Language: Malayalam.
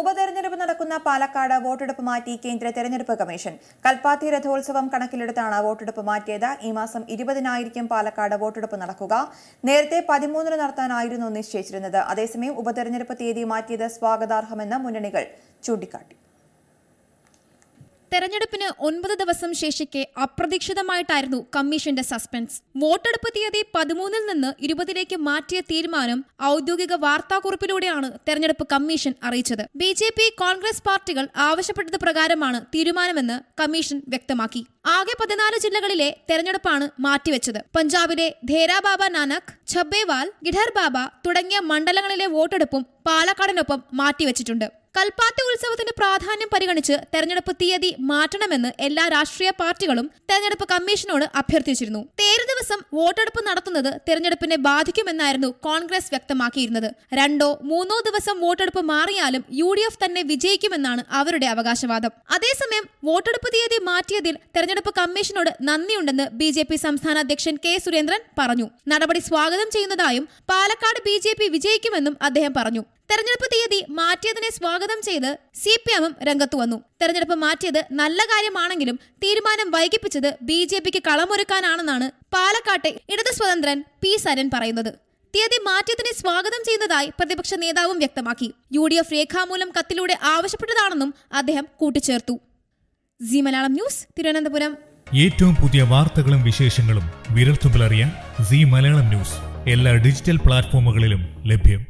ഉപതെരഞ്ഞെടുപ്പ് നടക്കുന്ന പാലക്കാട് വോട്ടെടുപ്പ് മാറ്റി കേന്ദ്ര തെരഞ്ഞെടുപ്പ് കമ്മീഷൻ കൽപ്പാത്തി രഥോത്സവം കണക്കിലെടുത്താണ് വോട്ടെടുപ്പ് മാറ്റിയത് ഈ മാസം ഇരുപതിനായിരിക്കും പാലക്കാട് വോട്ടെടുപ്പ് നടക്കുക നേരത്തെ പതിമൂന്നിന് നടത്താനായിരുന്നു നിശ്ചയിച്ചിരുന്നത് അതേസമയം ഉപതെരഞ്ഞെടുപ്പ് തീയതി മാറ്റിയത് സ്വാഗതാർഹമെന്ന് മുന്നണികൾ ചൂണ്ടിക്കാട്ടി തെരഞ്ഞെടുപ്പിന് ഒൻപത് ദിവസം ശേഷിക്കെ അപ്രതീക്ഷിതമായിട്ടായിരുന്നു കമ്മീഷന്റെ സസ്പെൻസ് വോട്ടെടുപ്പ് തീയതി പതിമൂന്നിൽ നിന്ന് ഇരുപതിലേക്ക് മാറ്റിയ തീരുമാനം ഔദ്യോഗിക വാർത്താക്കുറിപ്പിലൂടെയാണ് തെരഞ്ഞെടുപ്പ് കമ്മീഷൻ അറിയിച്ചത് ബി കോൺഗ്രസ് പാർട്ടികൾ ആവശ്യപ്പെട്ടത് പ്രകാരമാണ് തീരുമാനമെന്ന് കമ്മീഷൻ വ്യക്തമാക്കി ആകെ പതിനാല് ജില്ലകളിലെ തെരഞ്ഞെടുപ്പാണ് മാറ്റിവെച്ചത് പഞ്ചാബിലെ ധേരാ ബാബ നാനക് ഛബേവാൽ ഗിഡർ ബാബ തുടങ്ങിയ മണ്ഡലങ്ങളിലെ വോട്ടെടുപ്പും പാലക്കാടിനൊപ്പം മാറ്റിവെച്ചിട്ടുണ്ട് കൽപ്പാത്തി ഉത്സവത്തിന്റെ പ്രാധാന്യം പരിഗണിച്ച് തെരഞ്ഞെടുപ്പ് തീയതി മാറ്റണമെന്ന് എല്ലാ രാഷ്ട്രീയ പാർട്ടികളും തെരഞ്ഞെടുപ്പ് കമ്മീഷനോട് അഭ്യർത്ഥിച്ചിരുന്നു തേര് ദിവസം വോട്ടെടുപ്പ് നടത്തുന്നത് തെരഞ്ഞെടുപ്പിനെ ബാധിക്കുമെന്നായിരുന്നു കോൺഗ്രസ് വ്യക്തമാക്കിയിരുന്നത് രണ്ടോ മൂന്നോ ദിവസം വോട്ടെടുപ്പ് മാറിയാലും യു ഡി എഫ് തന്നെ വിജയിക്കുമെന്നാണ് അവരുടെ അവകാശവാദം അതേസമയം വോട്ടെടുപ്പ് തീയതി മാറ്റിയതിൽ തെരഞ്ഞെടുപ്പ് കമ്മീഷനോട് നന്ദിയുണ്ടെന്ന് ബി ജെ പി സംസ്ഥാന അധ്യക്ഷൻ കെ സുരേന്ദ്രൻ പറഞ്ഞു നടപടി സ്വാഗതം ചെയ്യുന്നതായും പാലക്കാട് ബി വിജയിക്കുമെന്നും അദ്ദേഹം പറഞ്ഞു തെരഞ്ഞെടുപ്പ് തീയതി മാറ്റിയതിനെ സ്വാഗതം ചെയ്ത് സി പി എമ്മും രംഗത്തു വന്നു തെരഞ്ഞെടുപ്പ് മാറ്റിയത് നല്ല കാര്യമാണെങ്കിലും തീരുമാനം വൈകിപ്പിച്ചത് ബി ജെ പിക്ക് കളമൊരുക്കാനാണെന്നാണ് പാലക്കാട്ടെ ഇടത് സ്വതന്ത്രൻ പി സരൻ പറയുന്നത് തീയതി മാറ്റിയതിനെ സ്വാഗതം ചെയ്യുന്നതായി പ്രതിപക്ഷ നേതാവും വ്യക്തമാക്കി യു ഡി എഫ് രേഖാമൂലം കത്തിലൂടെ ആവശ്യപ്പെട്ടതാണെന്നും അദ്ദേഹം കൂട്ടിച്ചേർത്തു ജി മലയാളം ന്യൂസ് തിരുവനന്തപുരം ഏറ്റവും പുതിയ വാർത്തകളും വിശേഷങ്ങളും തുമ്പിലറിയാൻ സി മലയാളം ന്യൂസ് എല്ലാ ഡിജിറ്റൽ പ്ലാറ്റ്ഫോമുകളിലും ലഭ്യം